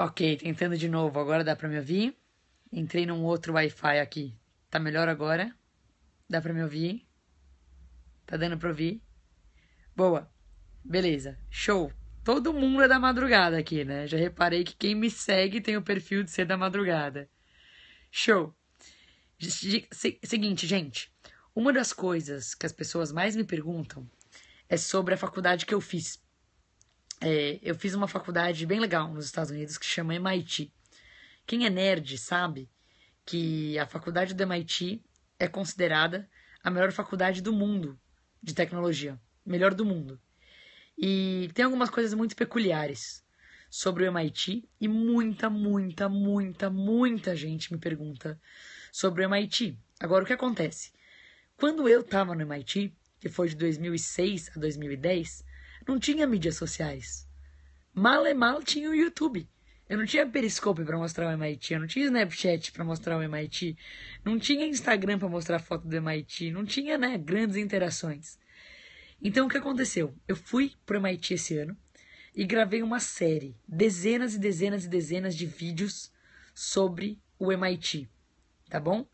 Ok, tentando de novo. Agora dá para me ouvir? Entrei num outro Wi-Fi aqui. Tá melhor agora? Dá para me ouvir? Tá dando para ouvir? Boa. Beleza. Show. Todo mundo é da madrugada aqui, né? Já reparei que quem me segue tem o perfil de ser da madrugada. Show. Seguinte, gente. Uma das coisas que as pessoas mais me perguntam é sobre a faculdade que eu fiz. É, eu fiz uma faculdade bem legal nos Estados Unidos que chama MIT. Quem é nerd sabe que a faculdade do MIT é considerada a melhor faculdade do mundo de tecnologia, melhor do mundo. E tem algumas coisas muito peculiares sobre o MIT e muita, muita, muita, muita gente me pergunta sobre o MIT. Agora o que acontece? Quando eu estava no MIT, que foi de 2006 a 2010, não tinha mídias sociais. Mal e é mal tinha o YouTube. Eu não tinha Periscope para mostrar o MIT, eu não tinha Snapchat para mostrar o MIT, não tinha Instagram para mostrar foto do MIT, não tinha, né, grandes interações. Então o que aconteceu? Eu fui o MIT esse ano e gravei uma série, dezenas e dezenas e dezenas de vídeos sobre o MIT, tá bom?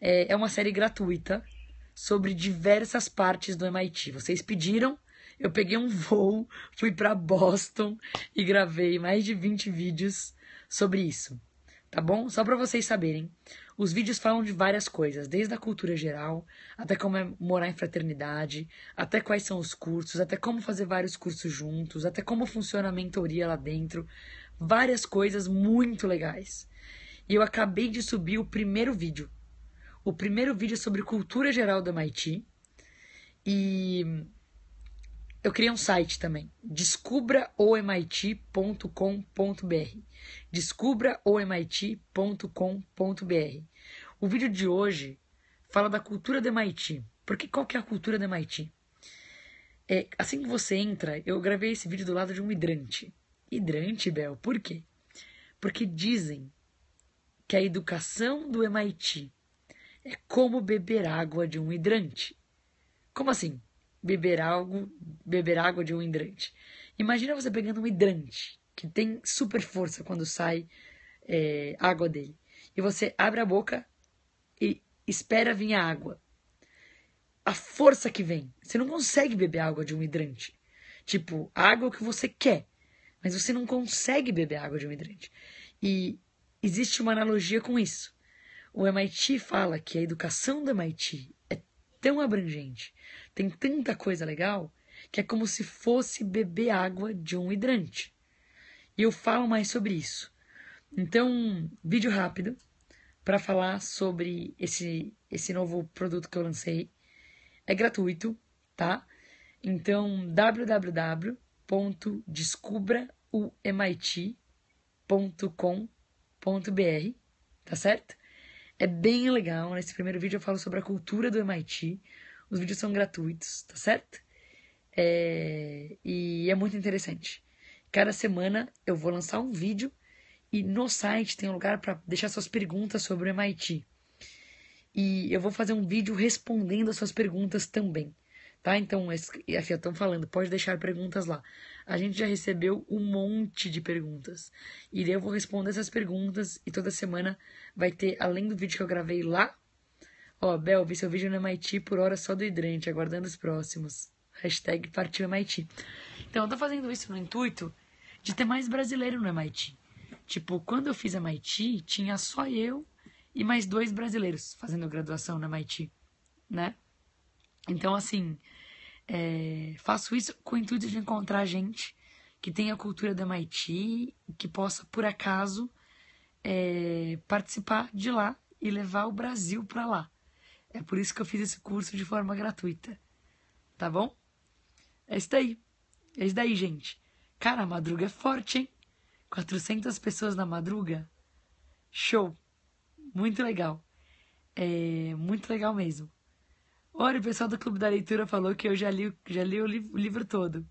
É, é uma série gratuita sobre diversas partes do MIT. Vocês pediram, eu peguei um voo, fui para Boston e gravei mais de 20 vídeos sobre isso, tá bom? Só para vocês saberem. Os vídeos falam de várias coisas, desde a cultura geral, até como é morar em fraternidade, até quais são os cursos, até como fazer vários cursos juntos, até como funciona a mentoria lá dentro. Várias coisas muito legais. E eu acabei de subir o primeiro vídeo. O primeiro vídeo sobre cultura geral do MIT. E eu criei um site também, descubraomit.com.br. Descubraomit.com.br. O vídeo de hoje fala da cultura do MIT. Porque qual que é a cultura do MIT? É, assim que você entra, eu gravei esse vídeo do lado de um hidrante. Hidrante, Bel, por quê? Porque dizem que a educação do MIT é como beber água de um hidrante. Como assim? beber algo, beber água de um hidrante. Imagina você pegando um hidrante que tem super força quando sai é, água dele. E você abre a boca e espera vir a água. A força que vem. Você não consegue beber água de um hidrante. Tipo, água é que você quer. Mas você não consegue beber água de um hidrante. E existe uma analogia com isso. O MIT fala que a educação do MIT é tão abrangente, tem tanta coisa legal que é como se fosse beber água de um hidrante. E eu falo mais sobre isso. Então, vídeo rápido para falar sobre esse esse novo produto que eu lancei. É gratuito, tá? Então, www.descubraumit.com.br, tá certo? É bem legal. Nesse primeiro vídeo eu falo sobre a cultura do MIT, os vídeos são gratuitos, tá certo? É... E é muito interessante. Cada semana eu vou lançar um vídeo e no site tem um lugar para deixar suas perguntas sobre o MIT. E eu vou fazer um vídeo respondendo as suas perguntas também. Tá? Então, é é aqui eu estou falando, pode deixar perguntas lá. A gente já recebeu um monte de perguntas. E daí eu vou responder essas perguntas e toda semana vai ter, além do vídeo que eu gravei lá, Ó, oh, Bel, vi seu vídeo no MIT por hora só do hidrante, aguardando os próximos. Hashtag partiu MIT. Então, eu tô fazendo isso no intuito de ter mais brasileiro no MIT. Tipo, quando eu fiz MIT, tinha só eu e mais dois brasileiros fazendo graduação na MIT, né? Então, assim, é, faço isso com o intuito de encontrar gente que tenha a cultura da MIT, que possa, por acaso, é, participar de lá e levar o Brasil para lá. É por isso que eu fiz esse curso de forma gratuita. Tá bom? É isso daí. É isso daí, gente. Cara, a madruga é forte, hein? 400 pessoas na madruga? Show! Muito legal. É muito legal mesmo. Olha, o pessoal do Clube da Leitura falou que eu já li, já li o, li o livro todo.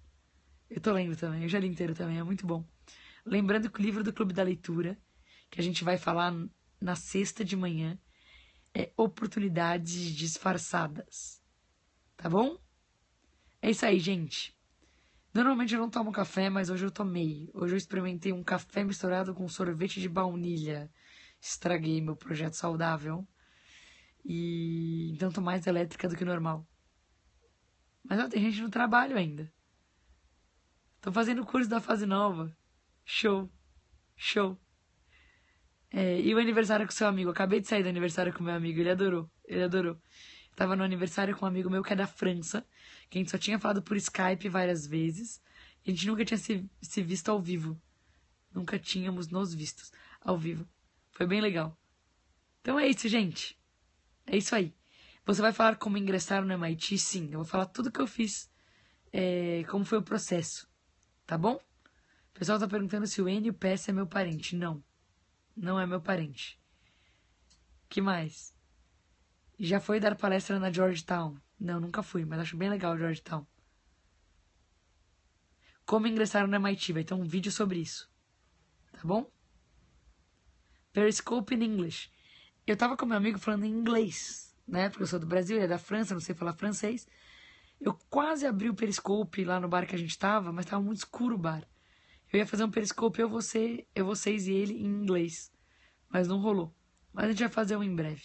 Eu tô lendo também, eu já li inteiro também, é muito bom. Lembrando que o livro do Clube da Leitura, que a gente vai falar na sexta de manhã, é oportunidades disfarçadas. Tá bom? É isso aí, gente. Normalmente eu não tomo café, mas hoje eu tomei. Hoje eu experimentei um café misturado com sorvete de baunilha. Estraguei meu projeto saudável. E então tô mais elétrica do que normal. Mas ó, tem gente no trabalho ainda. Tô fazendo curso da fase nova. Show. Show. É, e o aniversário com seu amigo? Acabei de sair do aniversário com meu amigo, ele adorou, ele adorou. tava no aniversário com um amigo meu que é da França, que a gente só tinha falado por Skype várias vezes. E a gente nunca tinha se, se visto ao vivo. Nunca tínhamos nos vistos ao vivo. Foi bem legal. Então é isso, gente. É isso aí. Você vai falar como ingressar no MIT? Sim, eu vou falar tudo que eu fiz, é, como foi o processo, tá bom? O pessoal tá perguntando se o N e o PS é meu parente. Não. Não é meu parente. Que mais? Já foi dar palestra na Georgetown? Não, nunca fui, mas acho bem legal Georgetown. Como ingressar no MIT? Vai ter um vídeo sobre isso. Tá bom? Periscope in English. Eu tava com meu amigo falando em inglês, né? Porque eu sou do Brasil, ele é da França, não sei falar francês. Eu quase abri o Periscope lá no bar que a gente tava, mas tava muito escuro o bar. Eu ia fazer um periscope eu, você, eu, vocês e ele em inglês. Mas não rolou. Mas a gente vai fazer um em breve.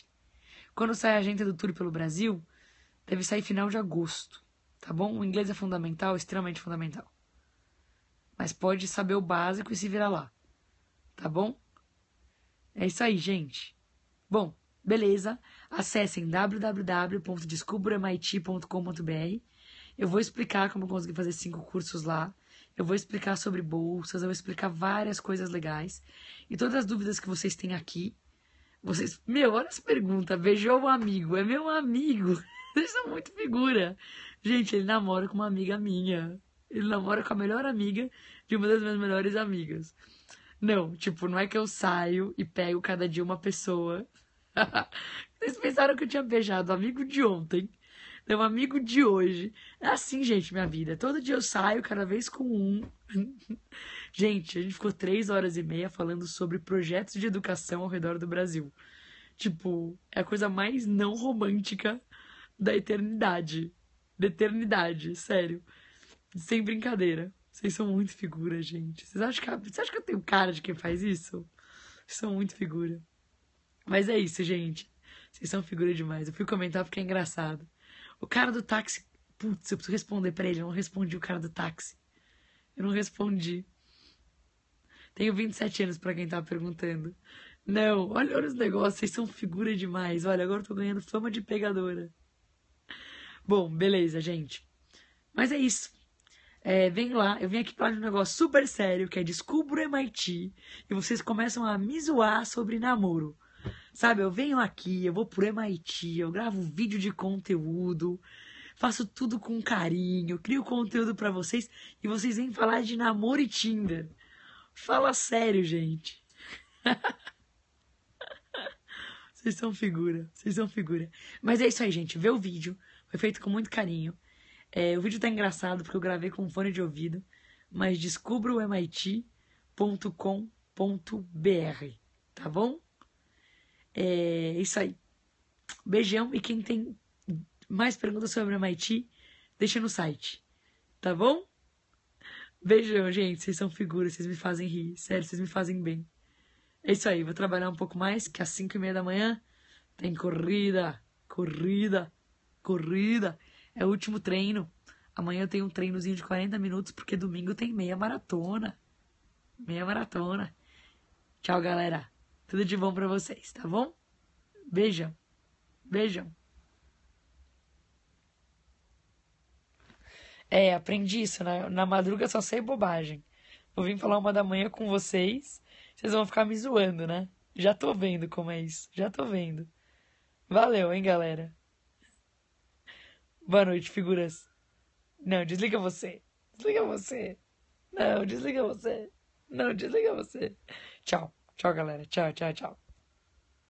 Quando sair a agenda do tour pelo Brasil, deve sair final de agosto. Tá bom? O inglês é fundamental, extremamente fundamental. Mas pode saber o básico e se virar lá. Tá bom? É isso aí, gente. Bom, beleza. Acessem www.descubroMIT.com.br. Eu vou explicar como eu consegui fazer cinco cursos lá. Eu vou explicar sobre bolsas, eu vou explicar várias coisas legais. E todas as dúvidas que vocês têm aqui, vocês. Meu, olha as perguntas. Beijou um amigo, é meu amigo. Vocês são muito figura. Gente, ele namora com uma amiga minha. Ele namora com a melhor amiga de uma das minhas melhores amigas. Não, tipo, não é que eu saio e pego cada dia uma pessoa. Vocês pensaram que eu tinha beijado o amigo de ontem, é Meu amigo de hoje. É assim, gente, minha vida. Todo dia eu saio, cada vez com um. gente, a gente ficou três horas e meia falando sobre projetos de educação ao redor do Brasil. Tipo, é a coisa mais não romântica da eternidade. Da eternidade, sério. Sem brincadeira. Vocês são muito figura, gente. Vocês acham que, vocês acham que eu tenho cara de quem faz isso? Vocês são muito figura. Mas é isso, gente. Vocês são figura demais. Eu fui comentar porque é engraçado. O cara do táxi, putz, eu preciso responder para ele. Eu não respondi o cara do táxi. Eu não respondi. Tenho 27 anos para quem tá perguntando. Não, olha, olha os negócios, vocês são figura demais. Olha, agora eu tô ganhando fama de pegadora. Bom, beleza, gente. Mas é isso. É, vem lá, eu vim aqui falar de um negócio super sério que é Descubro MIT e vocês começam a me zoar sobre namoro. Sabe, eu venho aqui, eu vou pro MIT, eu gravo vídeo de conteúdo, faço tudo com carinho, crio conteúdo para vocês e vocês vêm falar de namoro e Tinder. Fala sério, gente. Vocês são figura, vocês são figura. Mas é isso aí, gente. Vê o vídeo. Foi feito com muito carinho. É, o vídeo tá engraçado porque eu gravei com fone de ouvido. Mas descubra o mit.com.br, tá bom? É isso aí. Beijão e quem tem mais perguntas sobre a MIT, deixa no site. Tá bom? Beijão, gente. Vocês são figuras, vocês me fazem rir. Sério, vocês me fazem bem. É isso aí, vou trabalhar um pouco mais, que é às 5 e meia da manhã tem corrida, corrida, corrida. É o último treino. Amanhã eu tenho um treinozinho de 40 minutos, porque domingo tem meia maratona. Meia maratona. Tchau, galera. Tudo de bom para vocês, tá bom? Beijão. Beijão. É, aprendi isso. Na, né? na madruga só sei bobagem. Eu vim falar uma da manhã com vocês. Vocês vão ficar me zoando, né? Já tô vendo como é isso. Já tô vendo. Valeu, hein, galera? Boa noite, figuras. Não, desliga você. Desliga você. Não, desliga você. Não, desliga você. Tchau. 找个来了，找找找。